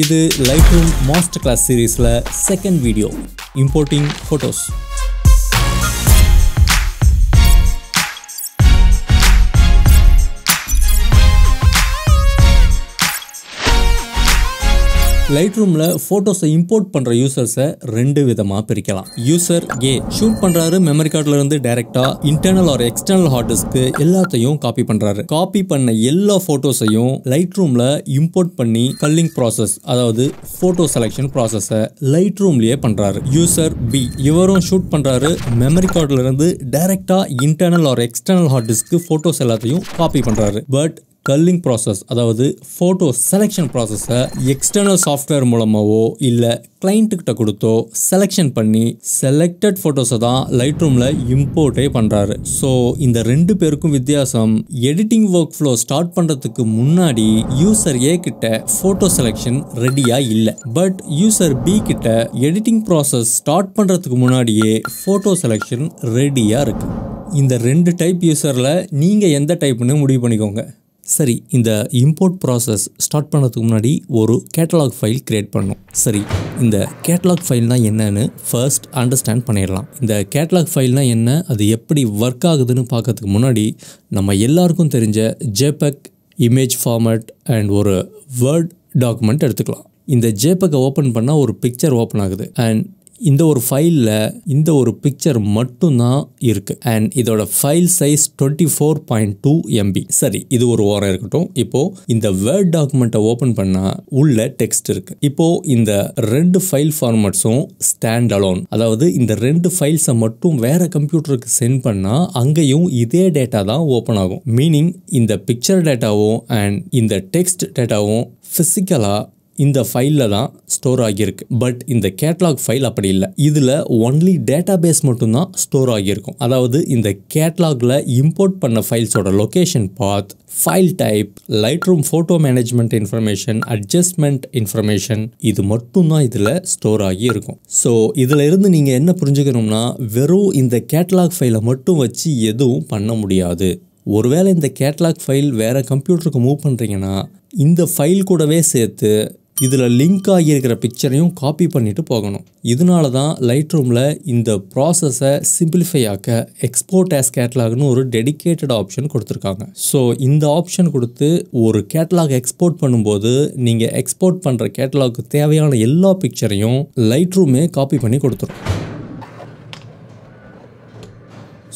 இது Lightroom master class சீரீஸில் second video importing photos லைட் ரூமில் ஃபோட்டோஸை இம்போர்ட் பண்ணுற யூசர்ஸை ரெண்டு விதமாக பிரிக்கலாம் யூசர் ஏ ஷூட் பண்ணுறாரு மெமரி கார்டில் இருந்து டைரெக்டாக இன்டர்னல் ஆர் எக்ஸ்டர்னல் ஹார்ட் டிஸ்க்கு எல்லாத்தையும் காப்பி பண்ணுறாரு காப்பி பண்ண எல்லா ஃபோட்டோஸையும் லைட் ரூமில் இம்போர்ட் பண்ணி கல்லிங் ப்ராசஸ் அதாவது ஃபோட்டோ செலெக்ஷன் ப்ராசஸை லைட் ரூம்லேயே பண்ணுறாரு யூசர் பி இவரும் ஷூட் பண்ணுறாரு மெமரி கார்டில் இருந்து டைரெக்டாக இன்டர்னல் ஆர் எக்ஸ்டர்னல் ஹார்ட் டிஸ்க்கு ஃபோட்டோஸ் எல்லாத்தையும் காப்பி பண்ணுறாரு பட் கல்லிங் ப்ராசஸ் அதாவது ஃபோட்டோ செலெக்ஷன் ப்ராசஸை எக்ஸ்டர்னல் சாஃப்ட்வேர் மூலமாகவோ இல்லை கிளைண்ட்டுக்கிட்ட கொடுத்தோ செலெக்ஷன் பண்ணி செலக்டட் ஃபோட்டோஸை தான் லைட் ரூமில் இம்போர்ட்டே பண்ணுறாரு ஸோ இந்த ரெண்டு பேருக்கும் வித்தியாசம் எடிட்டிங் ஒர்க் ஃப்ளோ ஸ்டார்ட் பண்ணுறதுக்கு முன்னாடி யூசர் ஏ கிட்ட ஃபோட்டோ செலெக்ஷன் ரெடியாக இல்லை பட் யூசர் பி கிட்ட எடிட்டிங் ப்ராசஸ் ஸ்டார்ட் பண்ணுறதுக்கு முன்னாடியே ஃபோட்டோ செலெக்ஷன் ரெடியாக இருக்குது இந்த ரெண்டு டைப் யூசரில் நீங்கள் எந்த டைப்னு முடிவு பண்ணிக்கோங்க சரி இந்த இம்போர்ட் ப்ராசஸ் ஸ்டார்ட் பண்ணுறதுக்கு முன்னாடி ஒரு கேட்டலாக் ஃபைல் க்ரியேட் பண்ணும் சரி இந்த கேட்டலாக் ஃபைல்னா என்னன்னு ஃபர்ஸ்ட் அண்டர்ஸ்டாண்ட் பண்ணிடலாம் இந்த கேட்டலாக் ஃபைல்னா என்ன அது எப்படி ஒர்க் ஆகுதுன்னு பார்க்கறதுக்கு முன்னாடி நம்ம எல்லாருக்கும் தெரிஞ்ச ஜேபக் இமேஜ் ஃபார்மேட் அண்ட் ஒரு வேர்ட் டாக்குமெண்ட் எடுத்துக்கலாம் இந்த ஜேபக்கை ஓப்பன் பண்ணால் ஒரு பிக்சர் ஓப்பன் ஆகுது அண்ட் இந்த ஒரு ஃபைலில் இந்த ஒரு பிக்சர் மட்டும்தான் இருக்குது அண்ட் இதோட file size twenty four point two MB சரி இது ஒரு ஓரம் இருக்கட்டும் இப்போது இந்த வேர்ட் டாக்குமெண்ட்டை ஓப்பன் பண்ணால் உள்ள டெக்ஸ்ட் இருக்குது இப்போது இந்த ரெண்டு ஃபைல் ஃபார்மட்ஸும் ஸ்டாண்ட் அலோன் அதாவது இந்த ரெண்டு ஃபைல்ஸை மட்டும் வேறு கம்ப்யூட்டருக்கு சென்ட் பண்ணால் அங்கேயும் இதே டேட்டா தான் ஓப்பன் ஆகும் மீனிங் இந்த பிக்சர் டேட்டாவும் அண்ட் இந்த டெக்ஸ்ட் டேட்டாவும் ஃபிசிக்கலாக இந்த ஃபைலில் தான் ஸ்டோர் ஆகியிருக்கு பட் இந்த கேட்லாக் ஃபைல் அப்படி இல்லை இதில் ஒன்லி டேட்டா பேஸ் மட்டும்தான் ஸ்டோர் ஆகியிருக்கும் அதாவது இந்த கேட்லாகில் இம்போர்ட் பண்ண ஃபைல்ஸோட location path file type Lightroom photo management information adjustment information இது மட்டும்தான் இதில் ஸ்டோர் ஆகி இருக்கும் ஸோ இதில் இருந்து நீங்கள் என்ன புரிஞ்சுக்கணும்னா வெறும் இந்த கேட்லாக் ஃபைலை மட்டும் வச்சு எதுவும் பண்ண முடியாது ஒருவேளை இந்த கேட்லாக் ஃபைல் வேறு கம்ப்யூட்டருக்கு மூவ் பண்ணுறீங்கன்னா இந்த ஃபைல் கூடவே சேர்த்து இதில் லிங்க் ஆகியிருக்கிற பிக்சரையும் காப்பி பண்ணிவிட்டு போகணும் இதனால தான் லைட் ரூமில் இந்த ப்ராசஸை சிம்பிளிஃபை ஆக்க எக்ஸ்போர்ட் ஆஸ் கேட்லாக்னு ஒரு டெடிக்கேட்டட் ஆப்ஷன் கொடுத்துருக்காங்க ஸோ இந்த ஆப்ஷன் கொடுத்து ஒரு கேட்லாக் எக்ஸ்போர்ட் பண்ணும்போது நீங்கள் எக்ஸ்போர்ட் பண்ணுற கேட்லாக்கு தேவையான எல்லா பிக்சரையும் லைட் ரூமே காப்பி பண்ணி கொடுத்துரும்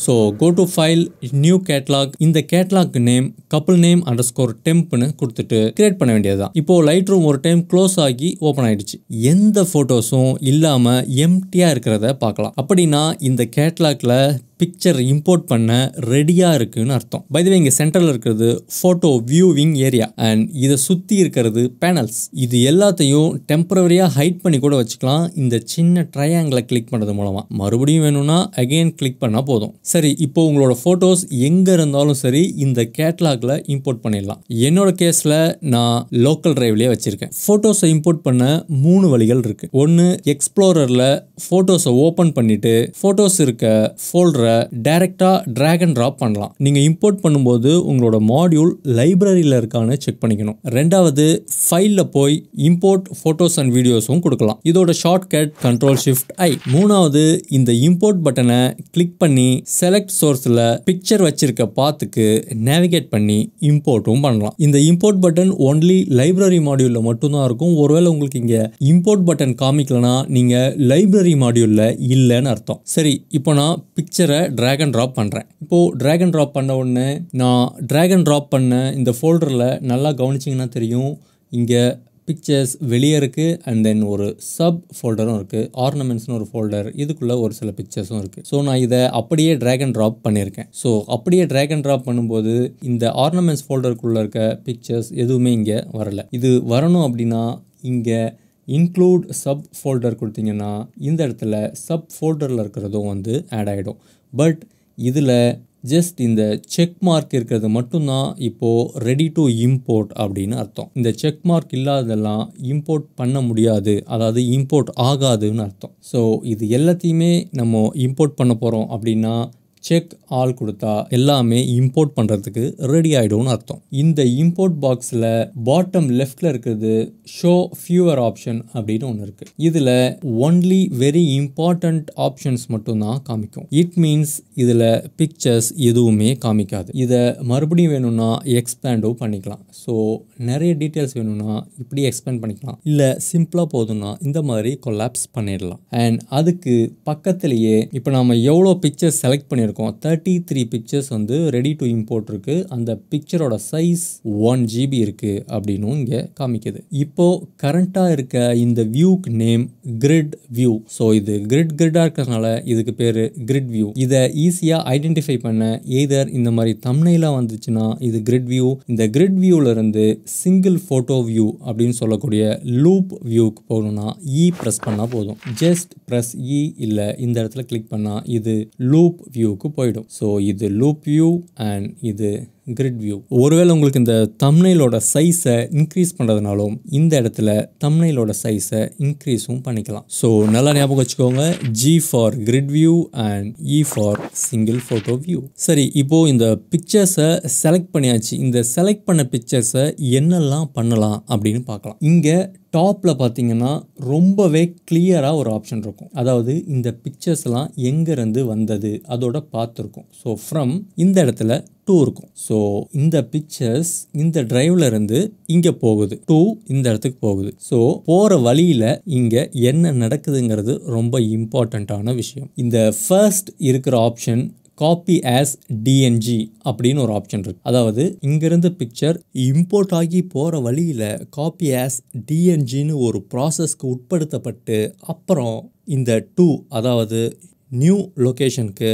so go to file new catalogue இந்த catalogue name couple name underscore டெம்ப்னு கொடுத்துட்டு கிரியேட் பண்ண வேண்டியதுதான் இப்போ லைட் ரூம் ஒரு டைம் க்ளோஸ் ஆகி ஓப்பன் ஆயிடுச்சு எந்த ஃபோட்டோஸும் இல்லாமல் எம்டியாக இருக்கிறத பார்க்கலாம் அப்படின்னா இந்த கேட்லாக்ல பிக்சர் இம்போர்ட் பண்ண ரெடியாக இருக்குன்னு அர்த்தம் பைதவே இங்கே சென்டரில் இருக்கிறது ஃபோட்டோ வியூவிங் ஏரியா அண்ட் இதை சுற்றி இருக்கிறது பேனல்ஸ் இது எல்லாத்தையும் டெம்பரவரியாக ஹைட் பண்ணி கூட வச்சுக்கலாம் இந்த சின்ன ட்ரையாங்கிளை கிளிக் பண்ணுறது மூலமாக மறுபடியும் வேணும்னா அகெயின் கிளிக் பண்ணால் போதும் சரி இப்போ உங்களோட ஃபோட்டோஸ் எங்கே இருந்தாலும் சரி இந்த கேட்லாகில் இம்போர்ட் பண்ணிடலாம் என்னோட கேஸில் நான் லோக்கல் டிரைவ்லேயே வச்சுருக்கேன் ஃபோட்டோஸை இம்போர்ட் பண்ண மூணு வழிகள் இருக்குது ஒன்று எக்ஸ்ப்ளோரரில் ஃபோட்டோஸை ஓப்பன் பண்ணிவிட்டு ஃபோட்டோஸ் இருக்க ஃபோல்டரை டாலரை டைரெக்டாக ட்ராக் அண்ட் ட்ராப் பண்ணலாம் நீங்கள் இம்போர்ட் பண்ணும்போது உங்களோட மாடியூல் லைப்ரரியில் இருக்கான்னு செக் பண்ணிக்கணும் ரெண்டாவது ஃபைலில் போய் இம்போர்ட் ஃபோட்டோஸ் அண்ட் வீடியோஸும் கொடுக்கலாம் இதோட ஷார்ட்கட் கண்ட்ரோல் ஷிஃப்ட் ஐ மூணாவது இந்த இம்போர்ட் பட்டனை கிளிக் பண்ணி செலக்ட் சோர்ஸில் பிக்சர் வச்சிருக்க பார்த்துக்கு நேவிகேட் பண்ணி இம்போர்ட்டும் பண்ணலாம் இந்த இம்போர்ட் பட்டன் ஒன்லி லைப்ரரி மாடியூலில் மட்டும்தான் இருக்கும் ஒருவேளை உங்களுக்கு இங்கே இம்போர்ட் பட்டன் காமிக்கலனா நீங்கள் லைப்ரரி மாடியூலில் இல்லைன்னு அர்த்தம் சரி இப்போ நான் பிக்சரை ஃபோல்டரை ட்ராகன் ட்ராப் பண்ணுறேன் இப்போது ட்ராகன் ட்ராப் பண்ண உடனே நான் ட்ராகன் ட்ராப் பண்ண இந்த ஃபோல்டரில் நல்லா கவனிச்சிங்கன்னா தெரியும் இங்கே பிக்சர்ஸ் வெளியே இருக்குது அண்ட் தென் ஒரு சப் ஃபோல்டரும் இருக்குது ஆர்னமெண்ட்ஸ்னு ஒரு ஃபோல்டர் இதுக்குள்ளே ஒரு சில பிக்சர்ஸும் இருக்குது ஸோ நான் இதை அப்படியே ட்ராக் அண்ட் ட்ராப் பண்ணியிருக்கேன் ஸோ அப்படியே ட்ராக் அண்ட் ட்ராப் பண்ணும்போது இந்த ஆர்னமெண்ட்ஸ் ஃபோல்டருக்குள்ளே இருக்க பிக்சர்ஸ் எதுவுமே இங்கே வரலை இது வரணும் அப்படின்னா இங்கே இன்க்ளூட் சப் ஃபோல்டர் கொடுத்தீங்கன்னா இந்த இடத்துல சப் ஃபோல்டரில் இருக்கிறதும் வந்து ஆட் ஆகிடும் பட் இதில் ஜஸ்ட் இந்த செக் மார்க் இருக்கிறது மட்டும்தான் இப்போது ரெடி டு இம்போர்ட் அப்படின்னு அர்த்தம் இந்த செக் மார்க் இல்லாததெல்லாம் இம்போர்ட் பண்ண முடியாது அதாவது இம்போர்ட் ஆகாதுன்னு அர்த்தம் ஸோ இது எல்லாத்தையுமே நம்ம இம்போர்ட் பண்ண போகிறோம் அப்படின்னா செக் ஆல் கொடுத்தா எல்லாமே இம்போர்ட் பண்ணுறதுக்கு ரெடி ஆகிடும்னு அர்த்தம் இந்த இம்போர்ட் பாக்ஸில் பாட்டம் லெஃப்டில் இருக்கிறது ஷோ ஃபியூவர் ஆப்ஷன் அப்படின்னு ஒன்று இருக்குது இதில் ஒன்லி வெரி இம்பார்ட்டண்ட் ஆப்ஷன்ஸ் மட்டும்தான் காமிக்கும் இட் மீன்ஸ் இதில் பிக்சர்ஸ் எதுவுமே காமிக்காது இதை மறுபடியும் வேணும்னா எக்ஸ்பேண்டோ பண்ணிக்கலாம் ஸோ நிறைய டீட்டெயில்ஸ் வேணும்னா இப்படி எக்ஸ்பேண்ட் பண்ணிக்கலாம் இல்லை சிம்பிளாக போதும்னா இந்த மாதிரி கொலாப்ஸ் பண்ணிடலாம் அண்ட் அதுக்கு பக்கத்துலேயே இப்போ நம்ம எவ்வளோ பிக்சர்ஸ் செலக்ட் பண்ணியிருக்கோம் இருக்கும் தேர்ட்டி த்ரீ பிக்சர்ஸ் வந்து ரெடி டு இம்போர்ட் இருக்குது அந்த பிக்சரோட சைஸ் ஒன் ஜிபி இருக்குது அப்படின்னு இங்கே காமிக்குது இப்போ கரண்ட்டாக இருக்க இந்த வியூக்கு நேம் கிரிட் வியூ ஸோ இது கிரிட் கிரிடாக இருக்கிறதுனால இதுக்கு பேர் கிரிட் வியூ இதை ஈஸியாக ஐடென்டிஃபை பண்ண எய்தர் இந்த மாதிரி தம்னைலாம் வந்துச்சுன்னா இது கிரிட் வியூ இந்த கிரிட் இருந்து சிங்கிள் ஃபோட்டோ வியூ அப்படின்னு சொல்லக்கூடிய லூப் வியூக்கு போகணும்னா இ e ப்ரெஸ் பண்ணால் போதும் ஜஸ்ட் ப்ரெஸ் இ இல்லை இந்த இடத்துல கிளிக் பண்ணால் இது லூப் வியூக்கு போயிடும் ஸோ இது லூப் வியூ அண்ட் இது கிரிட் வியூ ஒருவேளை உங்களுக்கு இந்த தம்னைலோட சைஸை இன்க்ரீஸ் பண்ணுறதுனாலும் இந்த இடத்துல தம்னைலோட சைஸை இன்க்ரீஸும் பண்ணிக்கலாம் ஸோ நல்லா ஞாபகம் வச்சுக்கோங்க G for grid view and E for single photo view சரி இப்போது இந்த பிக்சர்ஸை செலக்ட் பண்ணியாச்சு இந்த செலக்ட் பண்ண பிக்சர்ஸை என்னெல்லாம் பண்ணலாம் அப்படின்னு பார்க்கலாம் இங்கே டாப்பில் பார்த்தீங்கன்னா ரொம்பவே கிளியராக ஒரு ஆப்ஷன் இருக்கும் அதாவது இந்த பிக்சர்ஸ்லாம் எங்கேருந்து வந்தது அதோட பார்த்துருக்கும் ஸோ ஃப்ரம் இந்த இடத்துல டூ இருக்கும் ஸோ இந்த பிக்சர்ஸ் இந்த டிரைவ்ல இருந்து இங்க போகுது டூ இந்த இடத்துக்கு போகுது ஸோ போற வழியில இங்க என்ன நடக்குதுங்கிறது ரொம்ப இம்பார்ட்டண்ட்டான விஷயம் இந்த ஃபர்ஸ்ட் இருக்கிற ஆப்ஷன் காப்பி ஆஸ் டிஎன்ஜி அப்படின்னு ஒரு ஆப்ஷன் இருக்கு அதாவது இங்கிருந்து பிக்சர் இம்போர்ட் ஆகி போகிற வழியில் காப்பி ஆஸ் டிஎன்ஜின்னு ஒரு ப்ராசஸ்க்கு உட்படுத்தப்பட்டு அப்புறம் இந்த டூ அதாவது நியூ லொக்கேஷனுக்கு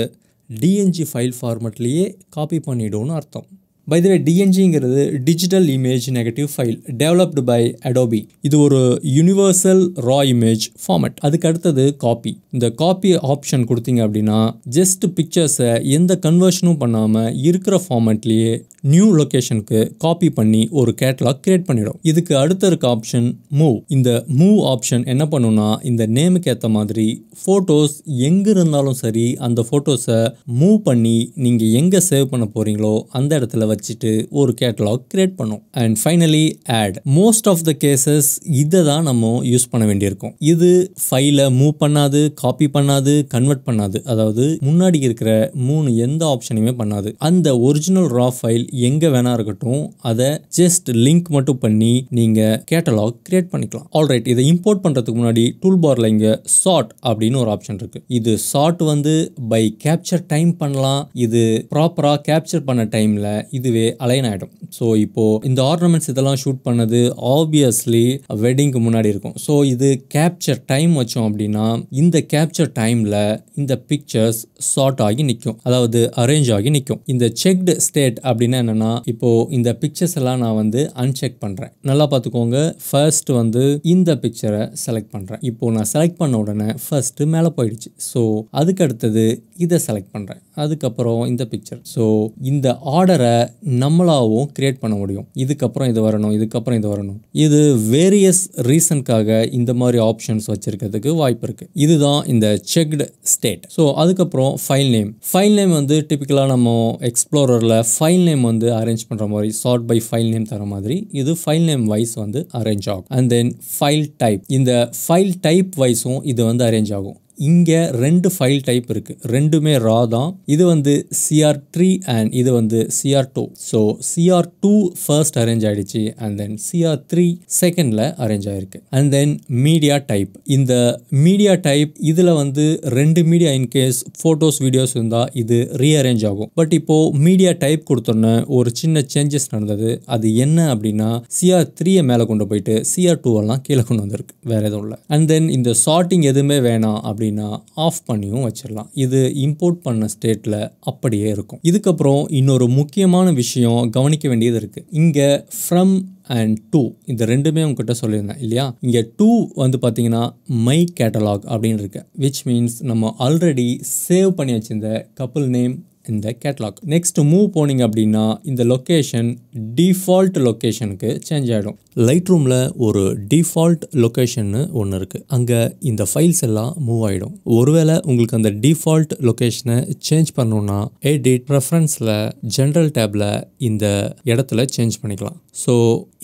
டிஎன்ஜி ஃபைல் ஃபார்மெட்லேயே காப்பி பண்ணிவிடும்னு அர்த்தம் பை த டிஎன்ஜிங்கிறது digital image negative file developed by Adobe இது ஒரு யூனிவர்சல் ரா இமேஜ் ஃபார்மட் அதுக்கு அடுத்தது காப்பி இந்த காப்பி ஆப்ஷன் கொடுத்தீங்க அப்படின்னா ஜஸ்ட் பிக்சர்ஸை எந்த கன்வர்ஷனும் பண்ணாமல் இருக்கிற ஃபார்மட்லேயே நியூ லொக்கேஷனுக்கு காப்பி பண்ணி ஒரு கேட்டலாக் கிரியேட் பண்ணிடும் இதுக்கு அடுத்த இருக்க ஆப்ஷன் மூவ் இந்த மூவ் ஆப்ஷன் என்ன பண்ணுன்னா இந்த நேமுக்கு ஏற்ற மாதிரி ஃபோட்டோஸ் எங்கே இருந்தாலும் சரி அந்த ஃபோட்டோஸை மூவ் பண்ணி நீங்கள் எங்கே சேவ் பண்ண போகிறீங்களோ அந்த இடத்துல வச்சு வச்சுட்டு ஒரு கேட்டலாக் கிரியேட் பண்ணும் and finally add most of the cases இதை தான் நம்ம யூஸ் பண்ண வேண்டியிருக்கும் இது ஃபைலை மூவ் பண்ணாது காப்பி பண்ணாது கன்வெர்ட் பண்ணாது அதாவது முன்னாடி இருக்கிற மூணு எந்த ஆப்ஷனையுமே பண்ணாது அந்த ஒரிஜினல் ரா ஃபைல் எங்கே வேணா இருக்கட்டும் அதை ஜஸ்ட் லிங்க் மட்டும் பண்ணி நீங்கள் கேட்டலாக் கிரியேட் பண்ணிக்கலாம் ஆல்ரைட் இதை இம்போர்ட் பண்ணுறதுக்கு முன்னாடி டூல் பாரில் இங்கே சார்ட் அப்படின்னு ஒரு ஆப்ஷன் இருக்குது இது சார்ட் வந்து பை கேப்சர் டைம் பண்ணலாம் இது ப்ராப்பராக கேப்சர் பண்ண டைமில் இதுவே அலைன் ஆகிடும் ஸோ இப்போது இந்த ஆர்னமெண்ட்ஸ் இதெல்லாம் ஷூட் பண்ணது ஆப்வியஸ்லி வெட்டிங்க்கு முன்னாடி இருக்கும் ஸோ இது கேப்சர் டைம் வச்சோம் அப்படின்னா இந்த கேப்சர் டைமில் இந்த பிக்சர்ஸ் ஷார்ட் ஆகி நிற்கும் அதாவது அரேஞ்ச் ஆகி நிற்கும் இந்த செக்டு ஸ்டேட் அப்படின்னா என்னென்னா இப்போது இந்த பிக்சர்ஸ் எல்லாம் நான் வந்து அன்செக் பண்ணுறேன் நல்லா பார்த்துக்கோங்க ஃபர்ஸ்ட் வந்து இந்த பிக்சரை செலக்ட் பண்ணுறேன் இப்போது நான் செலக்ட் பண்ண உடனே ஃபர்ஸ்ட்டு மேலே போயிடுச்சு ஸோ அதுக்கு அடுத்தது இதை செலக்ட் பண்ணுறேன் அதுக்கப்புறம் இந்த பிக்சர் ஸோ இந்த ஆர்டரை நம்மளாகவும் கிரியேட் பண்ண முடியும் இதுக்கப்புறம் இது வரணும் இதுக்கப்புறம் இது வரணும் இது வேரியஸ் ரீசனுக்காக இந்த மாதிரி ஆப்ஷன்ஸ் வச்சிருக்கிறதுக்கு வாய்ப்பு இருக்குது இதுதான் இந்த செக்டு ஸ்டேட் ஸோ அதுக்கப்புறம் ஃபைல் நேம் ஃபைல் நேம் வந்து டிப்பிக்கலாக நம்ம எக்ஸ்ப்ளோரரில் ஃபைல் நேம் வந்து அரேஞ்ச் பண்ணுற மாதிரி சார்ட் பை ஃபைல் நேம் தர மாதிரி இது ஃபைல் நேம் வைஸ் வந்து அரேஞ்ச் ஆகும் அண்ட் தென் ஃபைல் டைப் இந்த ஃபைல் டைப் வைஸும் இது வந்து அரேஞ்ச் ஆகும் இங்கே ரெண்டு ஃபைல் டைப் இருக்குது ரெண்டுமே ரா தான் இது வந்து சிஆர் த்ரீ அண்ட் இது வந்து CR two so CR two first arrange ஆகிடுச்சு அண்ட் தென் சிஆர் த்ரீ செகண்டில் அரேஞ்ச் ஆகிருக்கு அண்ட் தென் மீடியா டைப் இந்த மீடியா டைப் இதில் வந்து ரெண்டு மீடியா இன்கேஸ் ஃபோட்டோஸ் வீடியோஸ் இருந்தால் இது ரீஅரேஞ்ச் ஆகும் பட் இப்போது மீடியா டைப் கொடுத்தோன்னே ஒரு சின்ன சேஞ்சஸ் நடந்தது அது என்ன அப்படின்னா சிஆர் த்ரீயை மேலே கொண்டு போயிட்டு சிஆர் டூவெல்லாம் கீழே கொண்டு வந்திருக்கு வேறு எதுவும் இல்லை அண்ட் தென் இந்த ஷார்டிங் எதுவுமே வேணாம் அப்படின்னு அப்படின்னா ஆஃப் பண்ணியும் வச்சிடலாம் இது இம்போர்ட் பண்ண ஸ்டேட்டில் அப்படியே இருக்கும் இதுக்கப்புறம் இன்னொரு முக்கியமான விஷயம் கவனிக்க வேண்டியது இருக்குது இங்கே ஃப்ரம் அண்ட் டூ இந்த ரெண்டுமே உங்ககிட்ட சொல்லியிருந்தேன் இல்லையா இங்கே டூ வந்து பார்த்தீங்கன்னா மை கேட்டலாக் அப்படின்னு இருக்கு விச் மீன்ஸ் நம்ம ஆல்ரெடி சேவ் பண்ணி வச்சிருந்த கப்புள் நேம் இந்த கேட்லாக் நெக்ஸ்ட்டு மூவ் போனீங்க அப்படின்னா இந்த லொக்கேஷன் டிஃபால்ட் லொக்கேஷனுக்கு சேஞ்ச் ஆகிடும் லைட் ரூமில் ஒரு டிஃபால்ட் லொக்கேஷன்னு ஒன்று இருக்குது அங்கே இந்த ஃபைல்ஸ் எல்லாம் மூவ் ஆகிடும் ஒருவேளை உங்களுக்கு அந்த டிஃபால்ட் லொக்கேஷனை சேஞ்ச் பண்ணணும்னா எடிட் ப்ரெஃபரன்ஸில் ஜென்ரல் டேப்பில் இந்த இடத்துல சேஞ்ச் பண்ணிக்கலாம் ஸோ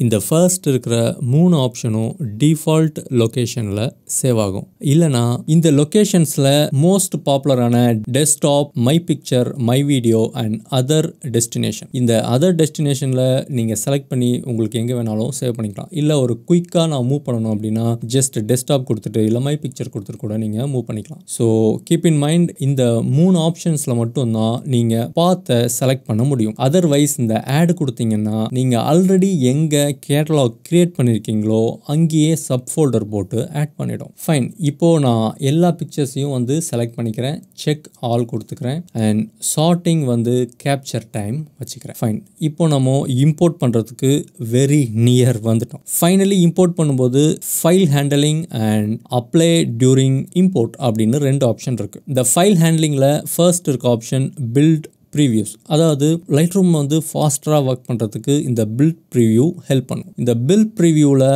இந்த ஃபர்ஸ்ட் இருக்கிற மூணு ஆப்ஷனும் டிஃபால்ட் லொக்கேஷனில் சேவ் ஆகும் இல்லைனா இந்த லொக்கேஷன்ஸில் மோஸ்ட் பாப்புலரான desktop my picture my video and other destination இந்த அதர் டெஸ்டினேஷனில் நீங்கள் செலக்ட் பண்ணி உங்களுக்கு எங்கே வேணாலும் சேவ் பண்ணிக்கலாம் இல்லை ஒரு குயிக்காக நான் மூவ் பண்ணணும் அப்படின்னா ஜஸ்ட் டெஸ்க்டாப் கொடுத்துட்டு இல்லை மை பிக்சர் கொடுத்துட்டு கூட நீங்கள் மூவ் பண்ணிக்கலாம் ஸோ கீப் இன் மைண்ட் இந்த மூணு ஆப்ஷன்ஸில் மட்டும்தான் நீங்கள் பார்த்த செலக்ட் பண்ண முடியும் அதர்வைஸ் இந்த ஆட் கொடுத்தீங்கன்னா நீங்கள் ஆல்ரெடி எங்கே கேட்டலாக் கிரியேட் பண்ணியிருக்கீங்களோ அங்கேயே சப் ஃபோல்டர் போட்டு ஆட் பண்ணிடும் ஃபைன் இப்போது நான் எல்லா பிக்சர்ஸையும் வந்து செலக்ட் பண்ணிக்கிறேன் செக் ஆல் கொடுத்துக்கிறேன் அண்ட் ஷார்ட்டிங் வந்து கேப்சர் டைம் வச்சுக்கிறேன் ஃபைன் இப்போ நம்ம இம்போர்ட் பண்ணுறதுக்கு வெரி நியர் வந்துட்டோம் ஃபைனலி இம்போர்ட் பண்ணும்போது file handling and apply during import அப்படின்னு ரெண்டு ஆப்ஷன் இருக்குது இந்த ஃபைல் ஹேண்ட்லிங்கில் ஃபர்ஸ்ட் இருக்க ஆப்ஷன் பில்ட் ப்ரீவியூஸ் அதாவது லைட் ரூம் வந்து ஃபாஸ்டராக ஒர்க் பண்ணுறதுக்கு இந்த பில்ட் ப்ரிவியூ ஹெல்ப் பண்ணும் இந்த பில்ட் ப்ரிவியூவில்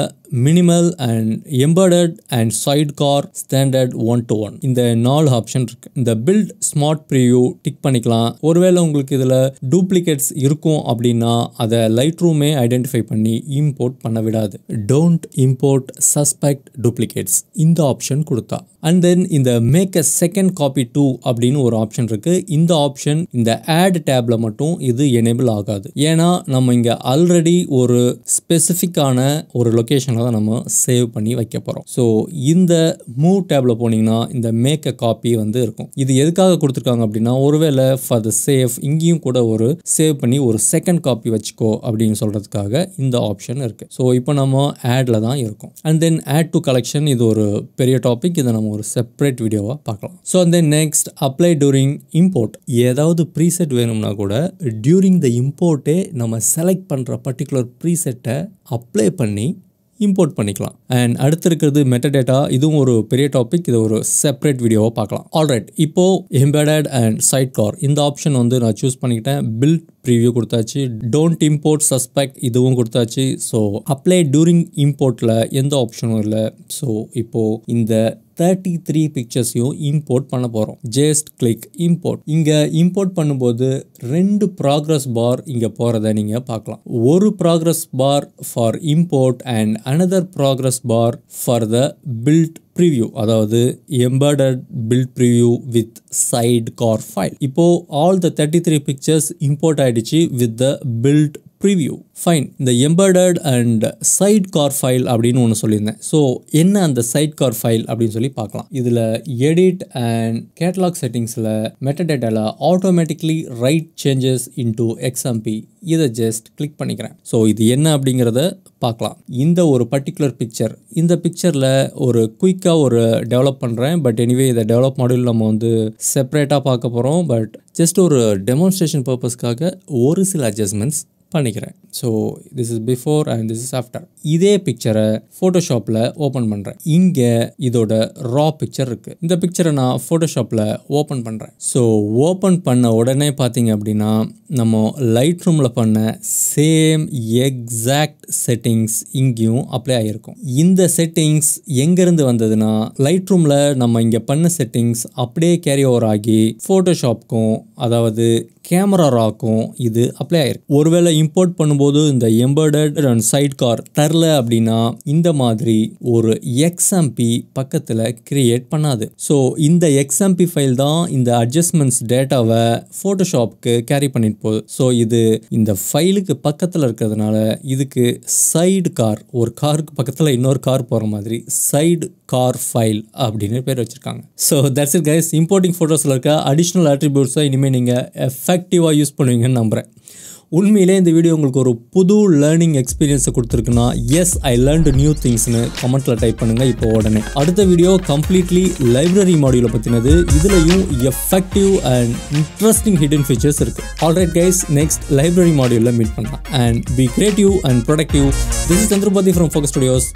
minimal and embedded and sidecar standard one to one இந்த நாலு ஆப்ஷன் இருக்கு இந்த பில்ட் ஸ்மார்ட் ப்ரிவியூ டிக் பண்ணிக்கலாம் ஒருவேளை உங்களுக்கு இதில் டூப்ளிகேட்ஸ் இருக்கும் அப்படின்னா அதை லைட் ரூமே ஐடென்டிஃபை பண்ணி இம்போர்ட் பண்ண விடாது டோன்ட் இம்போர்ட் சஸ்பெக்ட் டூப்ளிகேட்ஸ் இந்த ஆப்ஷன் கொடுத்தா அண்ட் தென் இந்த make a second copy to அப்படின்னு ஒரு ஆப்ஷன் இருக்குது இந்த ஆப்ஷன் இந்த ஆட் டேப்ல மட்டும் இது எனேபிள் ஆகாது ஏன்னா நம்ம இங்கே ஆல்ரெடி ஒரு ஸ்பெசிஃபிக்கான ஒரு லொகேஷன் தான் நம்ம சேவ் பண்ணி வைக்க போகிறோம் ஸோ இந்த மூவ் டேப்பில் போனீங்கன்னா இந்த மேக்க காப்பி வந்து இருக்கும் இது எதுக்காக கொடுத்துருக்காங்க அப்படின்னா ஒருவேளை ஃபார் த சேஃப் இங்கேயும் கூட ஒரு சேவ் பண்ணி ஒரு செகண்ட் காப்பி வச்சுக்கோ அப்படின்னு சொல்கிறதுக்காக இந்த ஆப்ஷன் இருக்குது ஸோ இப்போ நம்ம ஆடில் தான் இருக்கும் and then add to collection இது ஒரு பெரிய டாபிக் இதை நம்ம ஒரு செப்பரேட் வீடியோவாக பார்க்கலாம் ஸோ அந்த நெக்ஸ்ட் அப்ளை டூரிங் இம்போர்ட் ஏதாவது ப்ரீசெட் வேணும்னா கூட டியூரிங் த இம்போர்ட்டே நம்ம செலக்ட் பண்ணுற பர்டிகுலர் ப்ரீசெட்டை அப்ளை பண்ணி இம்போர்ட் பண்ணிக்கலாம் அண்ட் அடுத்து இருக்கிறது மெட்டடேட்டா இதுவும் ஒரு பெரிய டாபிக் இதை ஒரு செப்பரேட் வீடியோவாக பார்க்கலாம் ஆல்ரைட் இப்போது எம்பேடட் அண்ட் சைட் கார் இந்த ஆப்ஷன் வந்து நான் சூஸ் பண்ணிக்கிட்டேன் பில்ட் ப்ரிவ்யூ கொடுத்தாச்சு டோன்ட் இம்போர்ட் சஸ்பெக்ட் இதுவும் கொடுத்தாச்சு ஸோ அப்ளை டூரிங் இம்போர்ட்டில் எந்த ஆப்ஷனும் இல்லை ஸோ இப்போது இந்த தேர்ட்டி த்ரீ பிக்சர்ஸையும் இம்போர்ட் பண்ண போகிறோம் ஜஸ்ட் கிளிக் இம்போர்ட் இங்கே இம்போர்ட் பண்ணும்போது ரெண்டு ப்ராக்ரஸ் பார் இங்கே போகிறத நீங்கள் பார்க்கலாம் ஒரு progress bar for import and another progress bar for the build preview அதாவது embedded build preview with sidecar file இப்போது all the thirty three pictures import ஆகிடுச்சு with the build preview fine இந்த embedded and sidecar file அப்படின்னு ஒன்று சொல்லியிருந்தேன் so என்ன அந்த side sidecar file அப்படின்னு சொல்லி பார்க்கலாம் இதில் எடிட் அண்ட் கேட்டலாக் செட்டிங்ஸில் மெட்டடேட்டாவில் automatically write changes into XMP இதை ஜஸ்ட் கிளிக் பண்ணிக்கிறேன் ஸோ இது என்ன அப்படிங்கிறத பார்க்கலாம் இந்த ஒரு பர்டிகுலர் பிக்சர் இந்த பிக்சரில் ஒரு குயிக்காக ஒரு டெவலப் பண்ணுறேன் பட் எனிவே இதை டெவலப் மாடியூல் நம்ம வந்து செப்பரேட்டாக பார்க்க போகிறோம் பட் ஜஸ்ட் ஒரு டெமான்ஸ்ட்ரேஷன் பர்பஸ்க்காக ஒரு சில அட்ஜஸ்ட்மெண்ட்ஸ் பண்ணிக்கிறேன் so this is before and this is after இதே பிக்சரை ஃபோட்டோஷாப்பில் ஓப்பன் பண்ணுறேன் இங்கே இதோட ரா பிக்சர் இருக்குது இந்த பிக்சரை நான் ஃபோட்டோஷாப்பில் ஓப்பன் பண்ணுறேன் ஸோ ஓப்பன் பண்ண உடனே பார்த்தீங்க அப்படின்னா நம்ம லைட் ரூமில் பண்ண சேம் எக்ஸாக்ட் செட்டிங்ஸ் இங்கேயும் அப்ளை ஆகிருக்கும் இந்த செட்டிங்ஸ் எங்கேருந்து வந்ததுன்னா லைட் ரூமில் நம்ம இங்கே பண்ண செட்டிங்ஸ் அப்படியே கேரி ஓவர் ஆகி ஃபோட்டோஷாப்க்கும் அதாவது கேமரா ராக்கும் இது அப்ளை ஆயிருக்கு ஒருவேளை இம்போர்ட் பண்ணும்போது இந்த எம்பர்டட் அண்ட் சைட் கார் தரல அப்படின்னா இந்த மாதிரி ஒரு எக்ஸ்எம்பி பக்கத்தில் கிரியேட் பண்ணாது ஸோ இந்த எக்ஸாம்பி ஃபைல் தான் இந்த அட்ஜஸ்ட்மெண்ட்ஸ் டேட்டாவை ஃபோட்டோஷாப்க்கு கேரி பண்ணிட்டு போகுது ஸோ இது இந்த ஃபைலுக்கு பக்கத்தில் இருக்கிறதுனால இதுக்கு சைடு கார் ஒரு காருக்கு பக்கத்தில் இன்னொரு கார் போகிற மாதிரி சைடு கார் ஃபைல் அப்படின்னு பேர் வச்சுருக்காங்க so that's it guys importing ஃபோட்டோஸில் இருக்க அடிஷ்னல் அட்ரிபியூட்ஸை இனிமேல் நீங்கள் எஃபெக்டிவாக யூஸ் பண்ணுவீங்கன்னு நம்புகிறேன் உண்மையிலே இந்த வீடியோ உங்களுக்கு ஒரு புது லேர்னிங் எக்ஸ்பீரியன்ஸை கொடுத்துருக்குன்னா எஸ் ஐ லேர்ன்டு நியூ திங்ஸ்னு கமெண்ட்டில் டைப் பண்ணுங்கள் இப்போ உடனே அடுத்த வீடியோ கம்ப்ளீட்லி லைப்ரரி மாடியூலை பற்றினது இதுலேயும் effective and interesting hidden features இருக்குது ஆல்ரைட் கைஸ் நெக்ஸ்ட் லைப்ரரி மாடியூலில் மீட் பண்ணலாம் and be creative and productive this is Chandrapathi from focus studios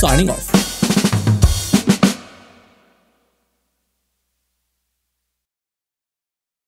so அனிங் ஆஃப்